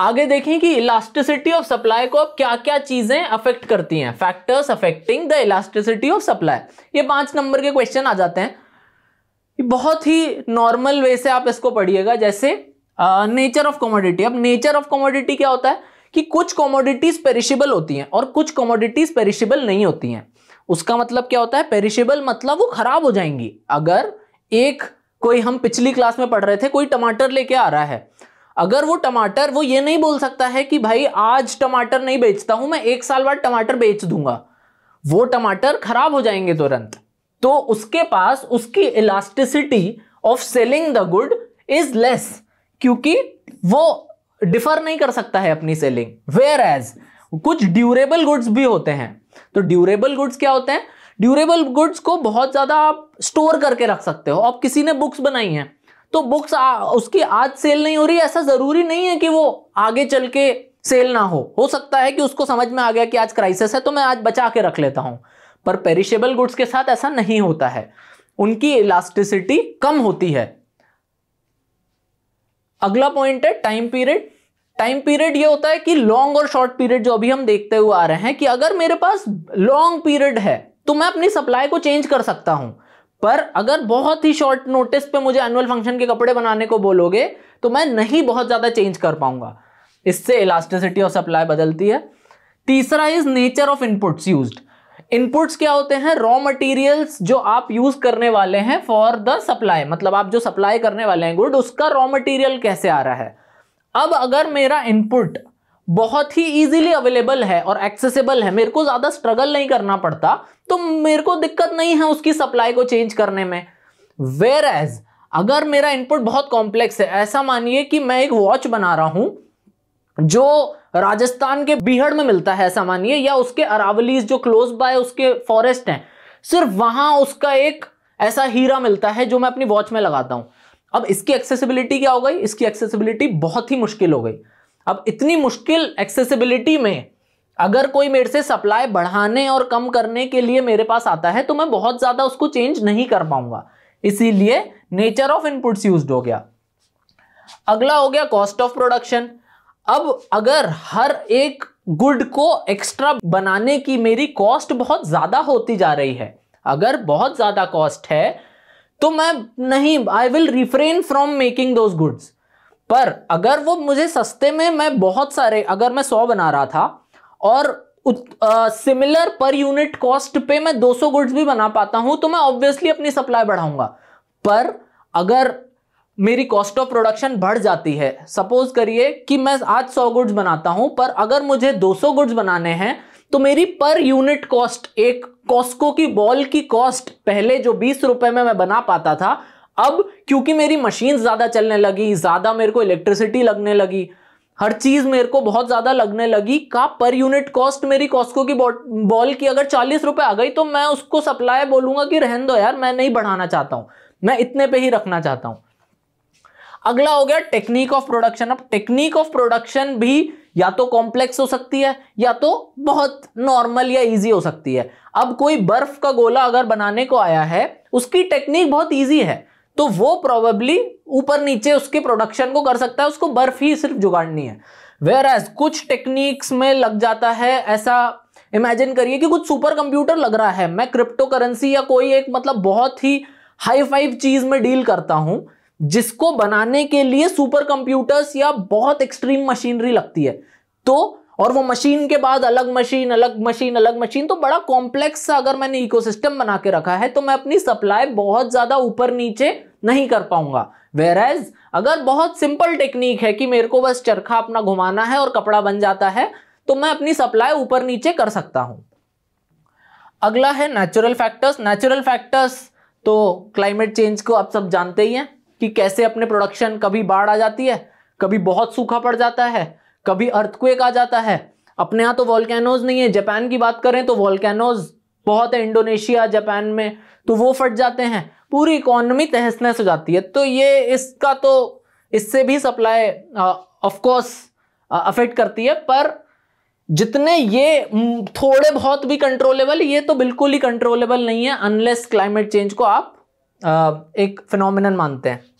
आगे देखें कि इलास्टिसिटी ऑफ सप्लाई को अब क्या क्या चीजें अफेक्ट करती हैं factors affecting the elasticity of supply ये पांच नंबर के क्वेश्चन आ जाते हैं बहुत ही नॉर्मल वे से आप इसको पढ़िएगा जैसे नेचर ऑफ कॉमोडिटी अब नेचर ऑफ कॉमोडिटी क्या होता है कि कुछ कॉमोडिटीज पेरिशेबल होती हैं और कुछ कॉमोडिटीज पेरिशेबल नहीं होती हैं उसका मतलब क्या होता है पेरिशेबल मतलब वो खराब हो जाएंगी अगर एक कोई हम पिछली क्लास में पढ़ रहे थे कोई टमाटर लेके आ रहा है अगर वो टमाटर वो ये नहीं बोल सकता है कि भाई आज टमाटर नहीं बेचता हूं मैं एक साल बाद टमाटर बेच दूंगा वो टमाटर खराब हो जाएंगे तुरंत तो उसके पास उसकी elasticity of selling the good is less क्योंकि वो डिफर नहीं कर सकता है अपनी सेलिंग वेयर एज कुछ ड्यूरेबल गुड्स भी होते हैं तो ड्यूरेबल गुड्स क्या होते हैं ड्यूरेबल गुड्स को बहुत ज़्यादा आप स्टोर करके रख सकते हो अब किसी ने बुक्स बनाई हैं तो बुक्स आ, उसकी आज सेल नहीं हो रही ऐसा ज़रूरी नहीं है कि वो आगे चल के सेल ना हो हो सकता है कि उसको समझ में आ गया कि आज क्राइसिस है तो मैं आज बचा के रख लेता हूं पर पेरिशेबल गुड्स के साथ ऐसा नहीं होता है उनकी इलास्टिसिटी कम होती है अगला पॉइंट है टाइम पीरियड टाइम पीरियड ये होता है कि लॉन्ग और शॉर्ट पीरियड जो अभी हम देखते हुए आ रहे हैं कि अगर मेरे पास लॉन्ग पीरियड है तो मैं अपनी सप्लाई को चेंज कर सकता हूं पर अगर बहुत ही शॉर्ट नोटिस पे मुझे एनुअल फंक्शन के कपड़े बनाने को बोलोगे तो मैं नहीं बहुत ज़्यादा चेंज कर पाऊंगा इससे इलास्टिसिटी ऑफ सप्लाई बदलती है तीसरा is nature of inputs use inputs क्या होते हैं रॉ मटेरियल्स जो आप यूज करने वाले हैं फॉर द सप्लाई मतलब आप जो सप्लाई करने वाले हैं गुड उसका रॉ मटेरियल कैसे आ रहा है अब अगर मेरा इनपुट बहुत ही इजीली अवेलेबल है और एक्सेसिबल है मेरे को ज़्यादा स्ट्रगल नहीं करना पड़ता तो मेरे को दिक्कत नहीं है उसकी सप्लाई को चेंज करने में वेर एज अगर मेरा इनपुट बहुत कॉम्प्लेक्स है ऐसा मानिए कि मैं एक वॉच बना रहा हूं जो राजस्थान के बीहड़ में मिलता है ऐसा मानिए या उसके अरावली जो क्लोज बाय उसके फॉरेस्ट हैं सिर्फ वहां उसका एक ऐसा हीरा मिलता है जो मैं अपनी वॉच में लगाता हूं अब इसकी एक्सेसिबिलिटी क्या हो गई इसकी एक्सेसिबिलिटी बहुत ही मुश्किल हो गई अब इतनी मुश्किल एक्सेसिबिलिटी में अगर कोई मेरे से सप्लाई बढ़ाने और कम करने के लिए मेरे पास आता है तो मैं बहुत ज़्यादा उसको चेंज नहीं कर पाऊंगा इसीलिए नेचर ऑफ इनपुट्स यूज हो गया अगला हो गया कॉस्ट ऑफ प्रोडक्शन अब अगर हर एक गुड को एक्स्ट्रा बनाने की मेरी कॉस्ट बहुत ज़्यादा होती जा रही है अगर बहुत ज़्यादा कॉस्ट है तो मैं नहीं I will refrain from making those goods पर अगर वो मुझे सस्ते में मैं बहुत सारे अगर मैं सौ बना रहा था और सिमिलर पर यूनिट कॉस्ट पे मैं 200 गुड्स भी बना पाता हूं तो मैं ऑब्वियसली अपनी सप्लाई बढ़ाऊंगा पर अगर मेरी कॉस्ट ऑफ प्रोडक्शन बढ़ जाती है सपोज करिए कि मैं आज 100 गुड्स बनाता हूं पर अगर मुझे 200 गुड्स बनाने हैं तो मेरी पर यूनिट कॉस्ट एक कॉस्को की बॉल की कॉस्ट पहले जो बीस रुपए में मैं बना पाता था अब क्योंकि मेरी मशीन ज्यादा चलने लगी ज्यादा मेरे को इलेक्ट्रिसिटी लगने लगी हर चीज मेरे को बहुत ज्यादा लगने लगी का पर यूनिट कॉस्ट मेरी कॉस्को की बॉल की अगर चालीस रुपए आ गई तो मैं उसको सप्लाई बोलूंगा कि रहन दो यार मैं नहीं बढ़ाना चाहता हूं मैं इतने पे ही रखना चाहता हूं अगला हो गया टेक्निक ऑफ प्रोडक्शन अब टेक्निक ऑफ प्रोडक्शन भी या तो कॉम्प्लेक्स हो सकती है या तो बहुत नॉर्मल या इजी हो सकती है अब कोई बर्फ का गोला अगर बनाने को आया है उसकी टेक्निक बहुत इजी है तो वो प्रोबेबली ऊपर नीचे उसके प्रोडक्शन को कर सकता है उसको बर्फ ही सिर्फ जुगाड़नी है वेयर एज कुछ टेक्निक्स में लग जाता है ऐसा इमेजिन करिए कि कुछ सुपर कंप्यूटर लग रहा है मैं क्रिप्टो करेंसी या कोई एक मतलब बहुत ही हाई फाइव चीज में डील करता हूं जिसको बनाने के लिए सुपर कंप्यूटर्स या बहुत एक्सट्रीम मशीनरी लगती है तो और वो मशीन के बाद अलग मशीन अलग मशीन अलग मशीन तो बड़ा कॉम्प्लेक्स अगर मैंने इकोसिस्टम बना के रखा है तो मैं अपनी सप्लाई बहुत ज़्यादा ऊपर नीचे नहीं कर पाऊंगा वेर एज अगर बहुत सिंपल टेक्निक है कि मेरे को बस चरखा अपना घुमाना है और कपड़ा बन जाता है तो मैं अपनी सप्लाई ऊपर नीचे कर सकता हूँ अगला है नेचुरल फैक्टर्स नेचुरल फैक्टर्स तो क्लाइमेट चेंज को आप सब जानते ही हैं कि कैसे अपने प्रोडक्शन कभी बाढ़ आ जाती है कभी बहुत सूखा पड़ जाता है कभी अर्थक्वेक आ जाता है अपने यहाँ तो वॉल्केनोज नहीं है जापान की बात करें तो वॉल्केनोज बहुत है इंडोनेशिया जापान में तो वो फट जाते हैं पूरी इकोनॉमी तहस नहस हो जाती है तो ये इसका तो इससे भी सप्लाई ऑफकोर्स अफेक्ट करती है पर जितने ये थोड़े बहुत भी कंट्रोलेबल ये तो बिल्कुल ही कंट्रोलेबल नहीं है अनलेस क्लाइमेट चेंज को आप आ, एक फिनोमिनन मानते हैं